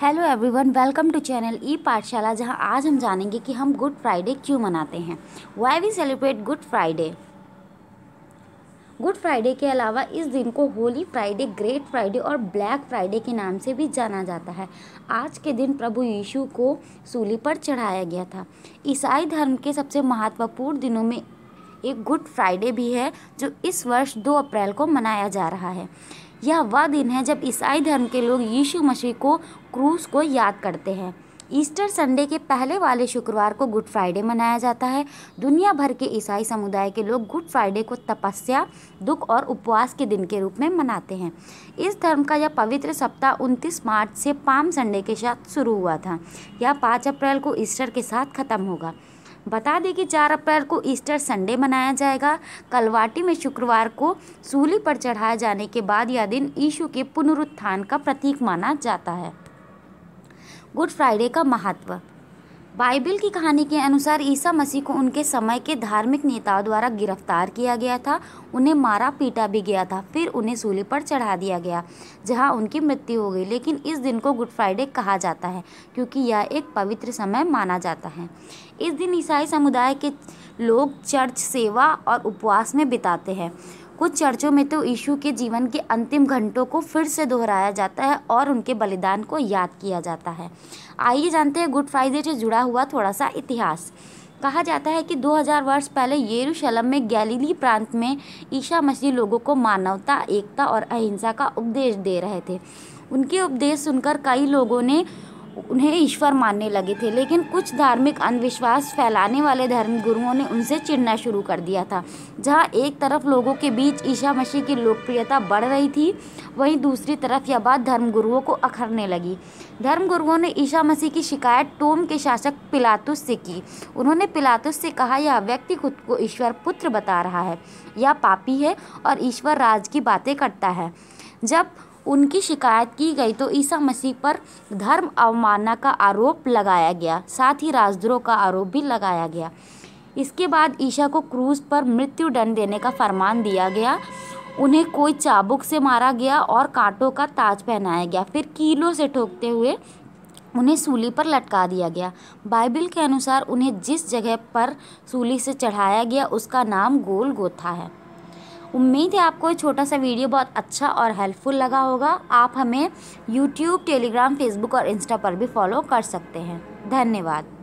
hello everyone welcome to channel E Pathshala जहां आज हम जानेंगे कि हम गुड फ्राइडे क्यों मनाते हैं why we celebrate Good Friday Good Friday के अलावा इस दिन को होली फ्राइडे ग्रेट फ्राइडे और ब्लैक फ्राइडे के नाम से भी जाना जाता है आज के दिन प्रभु यीशु को सूली पर चढ़ाया गया था ईसाई धर्म के सबसे महत्वपूर्ण दिनों में एक गुड फ्राइडे भी है जो इस वर्ष दो अप्रैल को मनाया जा रहा है यह वह दिन है जब ईसाई धर्म के लोग यीशु मसीह को क्रूस को याद करते हैं ईस्टर संडे के पहले वाले शुक्रवार को गुड फ्राइडे मनाया जाता है दुनिया भर के ईसाई समुदाय के लोग गुड फ्राइडे को तपस्या दुख और उपवास के दिन के रूप में मनाते हैं इस धर्म का यह पवित्र सप्ताह 29 मार्च से पाम संडे के साथ शुरू हुआ था यह 5 अप्रैल को ईस्टर के साथ खत्म होगा बता दें कि चार अप्रैल को ईस्टर संडे मनाया जाएगा कलवाटी में शुक्रवार को सूली पर चढ़ाए जाने के बाद यह दिन यीशु के पुनरुत्थान का प्रतीक माना जाता है गुड फ्राइडे का महत्व बाइबल की कहानी के अनुसार ईसा मसीह को उनके समय के धार्मिक नेताओं द्वारा गिरफ्तार किया गया था उन्हें मारा पीटा भी गया था फिर उन्हें सूली पर चढ़ा दिया गया जहां उनकी मृत्यु हो गई लेकिन इस दिन को गुड फ्राइडे कहा जाता है क्योंकि यह एक पवित्र समय माना जाता है इस दिन ईसाई समुदाय के लोग चर्च सेवा और उपवास में बिताते हैं कुछ चर्चों में तो यीशु के जीवन के अंतिम घंटों को फिर से दोहराया जाता है और उनके बलिदान को याद किया जाता है आइए जानते हैं गुड फ्राइडे से जुड़ा हुआ थोड़ा सा इतिहास कहा जाता है कि 2000 वर्ष पहले येरूशलम में गैलीली प्रांत में ईसा मसीह लोगों को मानवता एकता और अहिंसा का उपदेश दे रहे थे उनके उपदेश सुनकर कई लोगों ने उन्हें ईश्वर मानने लगे थे लेकिन कुछ धार्मिक अंधविश्वास फैलाने वाले धर्म गुरुओं ने उनसे चिढ़ना शुरू कर दिया था जहां एक तरफ लोगों के बीच ईशा मसीह की लोकप्रियता बढ़ रही थी वहीं दूसरी तरफ यह बात धर्म गुरुओं को अखरने लगी धर्म गुरुओं ने ईशा मसीह की शिकायत टोम के शासक पिलातुस से की उन्होंने पिलातुस से कहा यह व्यक्ति खुद को ईश्वर पुत्र बता रहा है यह पापी है और ईश्वर राज की बातें करता है जब उनकी शिकायत की गई तो ईसा मसीह पर धर्म अवमानना का आरोप लगाया गया साथ ही राजद्रोह का आरोप भी लगाया गया इसके बाद ईशा को क्रूज पर मृत्यु दंड देने का फरमान दिया गया उन्हें कोई चाबुक से मारा गया और कांटों का ताज पहनाया गया फिर कीलों से ठोकते हुए उन्हें सूली पर लटका दिया गया बाइबल के अनुसार उन्हें जिस जगह पर सूली से चढ़ाया गया उसका नाम गोल गोथा है उम्मीद है आपको छोटा सा वीडियो बहुत अच्छा और हेल्पफुल लगा होगा आप हमें यूट्यूब टेलीग्राम फेसबुक और इंस्टा पर भी फॉलो कर सकते हैं धन्यवाद